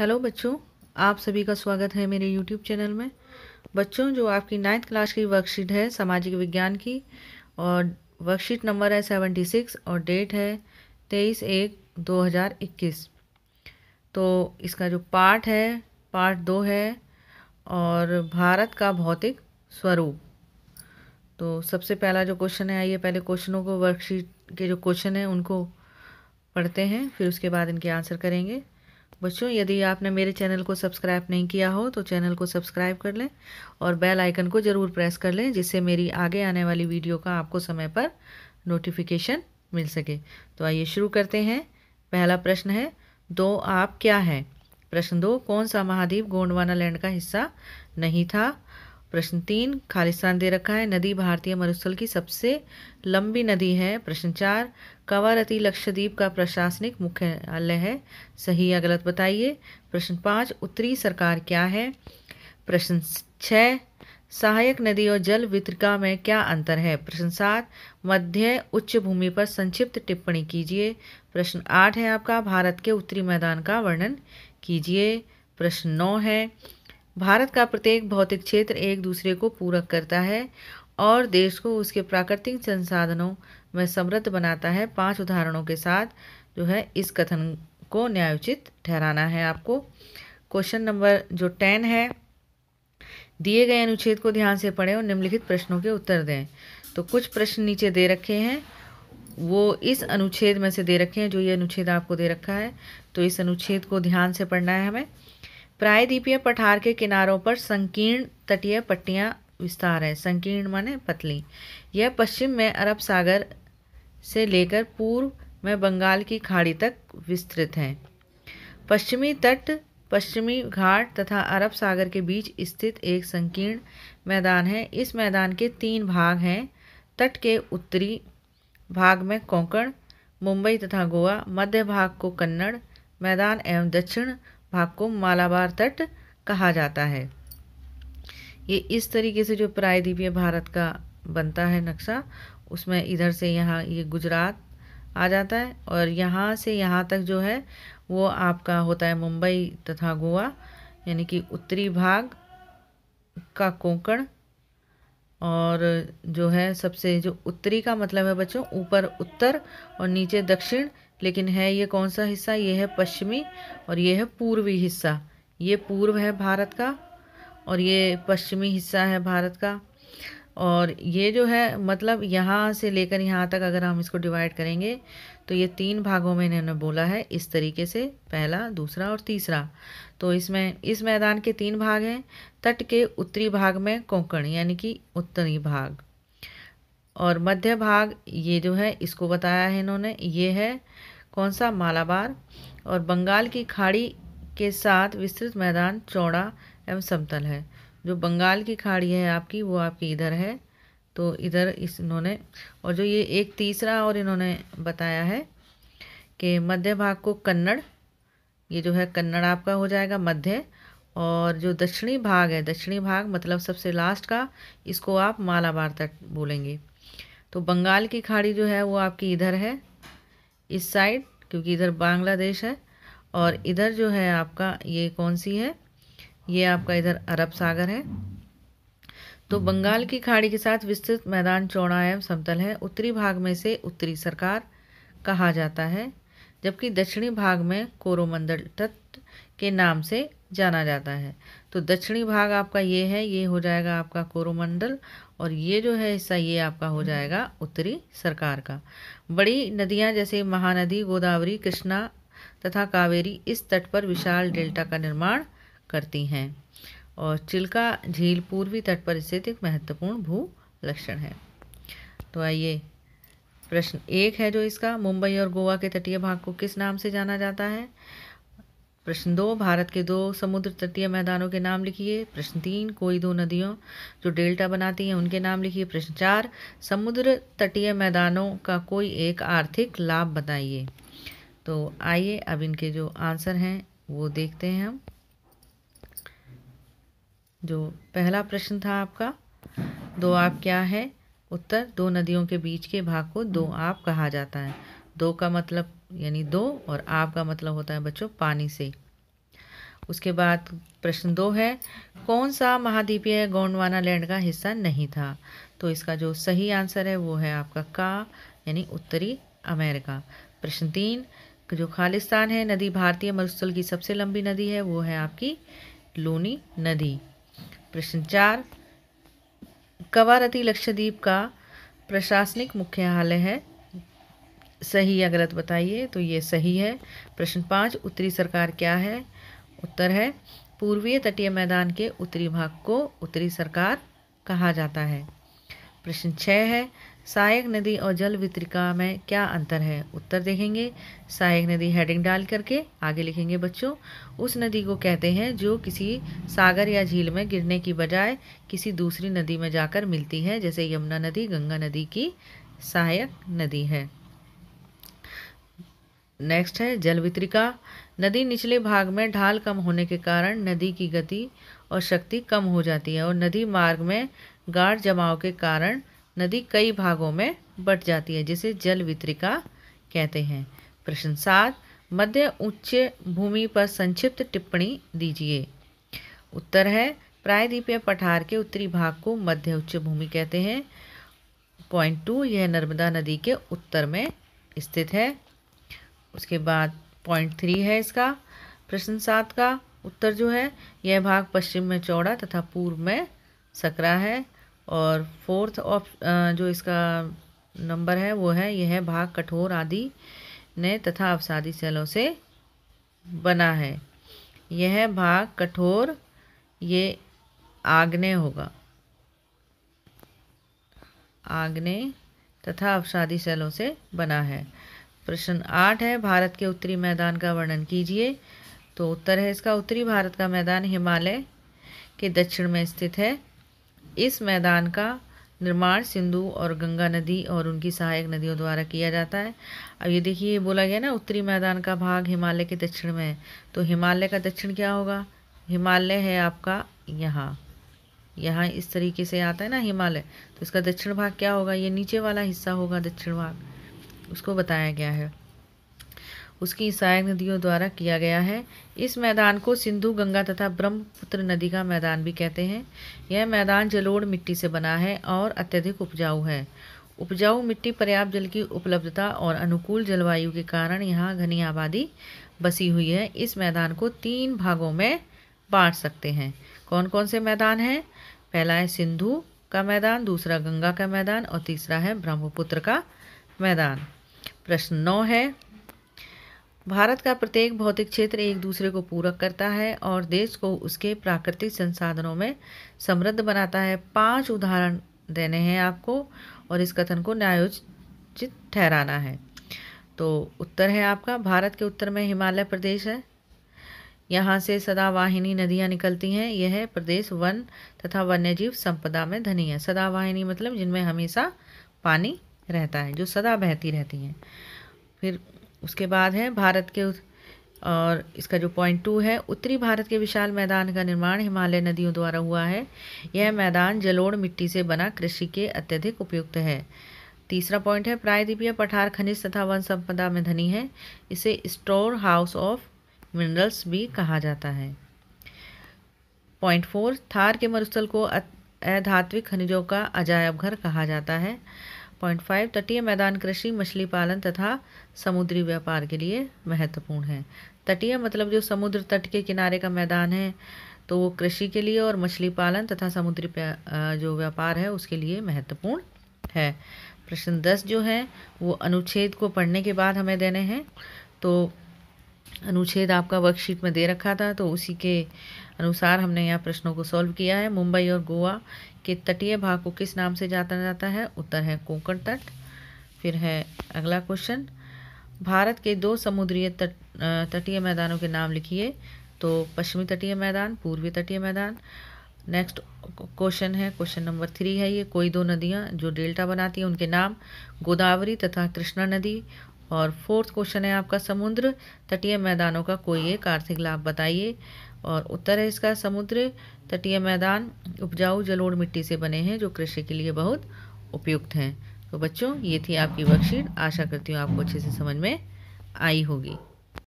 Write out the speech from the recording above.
Hello बच्चों आप सभी का स्वागत है मेरे यूट्यूब चैनल में बच्चों जो आपकी नाइन्थ क्लास की वर्कशीट है सामाजिक विज्ञान की और वर्कशीट नंबर है सेवेंटी सिक्स और डेट है तेईस एक दो हज़ार इक्कीस तो इसका जो पार्ट है पार्ट दो है और भारत का भौतिक स्वरूप तो सबसे पहला जो क्वेश्चन है आइए पहले क्वेश्चनों को वर्कशीट के जो क्वेश्चन हैं उनको पढ़ते हैं फिर उसके बाद इनके आंसर करेंगे बच्चों यदि आपने मेरे चैनल को सब्सक्राइब नहीं किया हो तो चैनल को सब्सक्राइब कर लें और बेल आइकन को ज़रूर प्रेस कर लें जिससे मेरी आगे आने वाली वीडियो का आपको समय पर नोटिफिकेशन मिल सके तो आइए शुरू करते हैं पहला प्रश्न है दो आप क्या है प्रश्न दो कौन सा महाद्वीप गोंडवाना लैंड का हिस्सा नहीं था प्रश्न तीन खालिस्तान दे रखा है नदी भारतीय मरुस्थल की सबसे लंबी नदी है प्रश्न चार कवारती लक्षद्वीप का प्रशासनिक मुख्यालय है सही या गलत बताइए प्रश्न पाँच उत्तरी सरकार क्या है प्रश्न छः सहायक नदी और जल वितरिका में क्या अंतर है प्रश्न सात मध्य उच्च भूमि पर संक्षिप्त टिप्पणी कीजिए प्रश्न आठ है आपका भारत के उत्तरी मैदान का वर्णन कीजिए प्रश्न नौ है भारत का प्रत्येक भौतिक क्षेत्र एक दूसरे को पूरक करता है और देश को उसके प्राकृतिक संसाधनों में समृद्ध बनाता है पांच उदाहरणों के साथ जो है इस कथन को न्यायोचित ठहराना है आपको क्वेश्चन नंबर जो टेन है दिए गए अनुच्छेद को ध्यान से पढ़ें और निम्नलिखित प्रश्नों के उत्तर दें तो कुछ प्रश्न नीचे दे रखे हैं वो इस अनुच्छेद में से दे रखे हैं जो ये अनुच्छेद आपको दे रखा है तो इस अनुच्छेद को ध्यान से पढ़ना है हमें प्रायद्वीपीय पठार के किनारों पर संकीर्ण तटीय पट्टियां विस्तार है संकीर्ण माने पतली यह पश्चिम में अरब सागर से लेकर पूर्व में बंगाल की खाड़ी तक विस्तृत है पश्चिमी तट पश्चिमी घाट तथा अरब सागर के बीच स्थित एक संकीर्ण मैदान है इस मैदान के तीन भाग हैं तट के उत्तरी भाग में कोंकण मुंबई तथा गोवा मध्य भाग को कन्नड़ मैदान एवं दक्षिण भाग को मालाबार तट कहा जाता है ये इस तरीके से जो प्रायद्वीपीय भारत का बनता है नक्शा उसमें इधर से यहाँ ये गुजरात आ जाता है और यहाँ से यहाँ तक जो है वो आपका होता है मुंबई तथा गोवा यानी कि उत्तरी भाग का कोंकण और जो है सबसे जो उत्तरी का मतलब है बच्चों ऊपर उत्तर और नीचे दक्षिण लेकिन है ये कौन सा हिस्सा ये है पश्चिमी और ये है पूर्वी हिस्सा ये पूर्व है भारत का और ये पश्चिमी हिस्सा है भारत का और ये जो है मतलब यहाँ से लेकर यहाँ तक अगर हम इसको डिवाइड करेंगे तो ये तीन भागों में इन्होंने बोला है इस तरीके से पहला दूसरा और तीसरा तो इसमें इस मैदान के तीन भाग हैं तट के उत्तरी भाग में कोंकण यानी कि उत्तरी भाग और मध्य भाग ये जो है इसको बताया है इन्होंने ये है कौन सा मालाबार और बंगाल की खाड़ी के साथ विस्तृत मैदान चौड़ा एवं समतल है जो बंगाल की खाड़ी है आपकी वो आपकी इधर है तो इधर इस इन्होंने और जो ये एक तीसरा और इन्होंने बताया है कि मध्य भाग को कन्नड़ ये जो है कन्नड़ आपका हो जाएगा मध्य और जो दक्षिणी भाग है दक्षिणी भाग मतलब सबसे लास्ट का इसको आप मालाबार तट बोलेंगे तो बंगाल की खाड़ी जो है वो आपकी इधर है इस साइड क्योंकि इधर बांग्लादेश है और इधर जो है आपका ये कौन सी है ये आपका इधर अरब सागर है तो बंगाल की खाड़ी के साथ विस्तृत मैदान चौड़ा एवं समतल है उत्तरी भाग में से उत्तरी सरकार कहा जाता है जबकि दक्षिणी भाग में कोरोमंडल तट के नाम से जाना जाता है तो दक्षिणी भाग आपका ये है ये हो जाएगा आपका कोरोमंडल और ये जो है हिस्सा ये आपका हो हम्म। जाएगा उत्तरी सरकार का बड़ी नदियाँ जैसे महानदी गोदावरी कृष्णा तथा कावेरी इस तट पर विशाल डेल्टा का निर्माण करती हैं और चिल्का झील पूर्वी तट पर स्थित एक महत्वपूर्ण भू लक्षण है तो आइए प्रश्न एक है जो इसका मुंबई और गोवा के तटीय भाग को किस नाम से जाना जाता है प्रश्न दो भारत के दो समुद्र तटीय मैदानों के नाम लिखिए प्रश्न तीन कोई दो नदियों जो डेल्टा बनाती हैं उनके नाम लिखिए प्रश्न चार समुद्र तटीय मैदानों का कोई एक आर्थिक लाभ बताइए तो आइए अब इनके जो आंसर हैं वो देखते हैं हम जो पहला प्रश्न था आपका दो आप क्या है उत्तर दो नदियों के बीच के भाग को दो आप कहा जाता है दो का मतलब यानी दो और आप का मतलब होता है बच्चों पानी से उसके बाद प्रश्न दो है कौन सा महाद्वीपीय गोंडवाना लैंड का हिस्सा नहीं था तो इसका जो सही आंसर है वो है आपका का यानी उत्तरी अमेरिका प्रश्न तीन जो खालिस्तान है नदी भारतीय मरुस्थल की सबसे लंबी नदी है वो है आपकी लोनी नदी प्रश्न चार कवारती लक्षद्वीप का प्रशासनिक मुख्यालय है सही या गलत बताइए तो ये सही है प्रश्न पाँच उत्तरी सरकार क्या है उत्तर है पूर्वीय तटीय मैदान के उत्तरी भाग को उत्तरी सरकार कहा जाता है प्रश्न छः है सहायक नदी और जल वितरिका में क्या अंतर है उत्तर देखेंगे सहायक नदी हेडिंग डाल करके आगे लिखेंगे बच्चों उस नदी को कहते हैं जो किसी सागर या झील में गिरने की बजाय किसी दूसरी नदी में जाकर मिलती है जैसे यमुना नदी गंगा नदी की सहायक नदी है नेक्स्ट है जल वितरिका नदी निचले भाग में ढाल कम होने के कारण नदी की गति और शक्ति कम हो जाती है और नदी मार्ग में गाढ़ जमाव के कारण नदी कई भागों में बट जाती है जिसे जल वितरिका कहते हैं प्रश्न सात मध्य उच्च भूमि पर संक्षिप्त टिप्पणी दीजिए उत्तर है प्रायद्वीपीय पठार के उत्तरी भाग को मध्य उच्च भूमि कहते हैं पॉइंट टू यह नर्मदा नदी के उत्तर में स्थित है उसके बाद पॉइंट थ्री है इसका प्रश्न सात का उत्तर जो है यह भाग पश्चिम में चौड़ा तथा पूर्व में सकरा है और फोर्थ ऑप जो इसका नंबर है वो है यह भाग कठोर आदि ने तथा अवसादी सेलों से बना है यह भाग कठोर ये आग्नेय होगा आग्नेय तथा अवसादी सेलों से बना है प्रश्न आठ है भारत के उत्तरी मैदान का वर्णन कीजिए तो उत्तर है इसका उत्तरी भारत का मैदान हिमालय के दक्षिण में स्थित है इस मैदान का निर्माण सिंधु और गंगा नदी और उनकी सहायक नदियों द्वारा किया जाता है अब ये देखिए ये बोला गया ना उत्तरी मैदान का भाग हिमालय के दक्षिण में है तो हिमालय का दक्षिण क्या होगा हिमालय है आपका यहाँ यहाँ इस तरीके से आता है ना हिमालय तो इसका दक्षिण भाग क्या होगा ये नीचे वाला हिस्सा होगा दक्षिण भाग उसको बताया गया है उसकी सहायक नदियों द्वारा किया गया है इस मैदान को सिंधु गंगा तथा ब्रह्मपुत्र नदी का मैदान भी कहते हैं यह मैदान जलोढ़ मिट्टी से बना है और अत्यधिक उपजाऊ है उपजाऊ मिट्टी पर्याप्त जल की उपलब्धता और अनुकूल जलवायु के कारण यहाँ घनी आबादी बसी हुई है इस मैदान को तीन भागों में बांट सकते हैं कौन कौन से मैदान हैं पहला है सिंधु का मैदान दूसरा गंगा का मैदान और तीसरा है ब्रह्मपुत्र का मैदान प्रश्न नौ है भारत का प्रत्येक भौतिक क्षेत्र एक दूसरे को पूरक करता है और देश को उसके प्राकृतिक संसाधनों में समृद्ध बनाता है पांच उदाहरण देने हैं आपको और इस कथन को न्यायोचित ठहराना है तो उत्तर है आपका भारत के उत्तर में हिमालय प्रदेश है यहाँ से सदावाहिनी नदियाँ निकलती हैं यह प्रदेश वन तथा वन्यजीव संपदा में धनी है सदावाहिनी मतलब जिनमें हमेशा पानी रहता है जो सदा बहती रहती हैं फिर उसके बाद है भारत के और इसका जो पॉइंट टू है उत्तरी भारत के विशाल मैदान का निर्माण हिमालय नदियों द्वारा हुआ है यह मैदान जलोढ़ मिट्टी से बना कृषि के अत्यधिक उपयुक्त है तीसरा पॉइंट है प्रायद्वीपीय पठार खनिज तथा वन संपदा में धनी है इसे स्टोर हाउस ऑफ मिनरल्स भी कहा जाता है पॉइंट फोर थार के मरुस्थल को अधात्विक खनिजों का अजायब घर कहा जाता है पॉइंट फाइव तटीय मैदान कृषि मछली पालन तथा समुद्री व्यापार के लिए महत्वपूर्ण है तटीय मतलब जो समुद्र तट के किनारे का मैदान है तो वो कृषि के लिए और मछली पालन तथा समुद्री जो व्यापार है उसके लिए महत्वपूर्ण है प्रश्न दस जो है वो अनुच्छेद को पढ़ने के बाद हमें देने हैं तो अनुच्छेद आपका वर्कशीट में दे रखा था तो उसी के अनुसार हमने यहाँ प्रश्नों को सॉल्व किया है मुंबई और गोवा के तटीय भाग को किस नाम से जाना जाता है उत्तर है कोंकण तट फिर है अगला क्वेश्चन भारत के दो समुद्रीय तट तटीय मैदानों के नाम लिखिए तो पश्चिमी तटीय मैदान पूर्वी तटीय मैदान नेक्स्ट क्वेश्चन है क्वेश्चन नंबर थ्री है ये कोई दो नदियाँ जो डेल्टा बनाती हैं उनके नाम गोदावरी तथा कृष्णा नदी और फोर्थ क्वेश्चन है आपका समुद्र तटीय मैदानों का कोई एक आर्थिक लाभ बताइए और उत्तर है इसका समुद्र तटीय मैदान उपजाऊ जलोढ़ मिट्टी से बने हैं जो कृषि के लिए बहुत उपयुक्त हैं तो बच्चों ये थी आपकी वर्कशीट आशा करती हूँ आपको अच्छे से समझ में आई होगी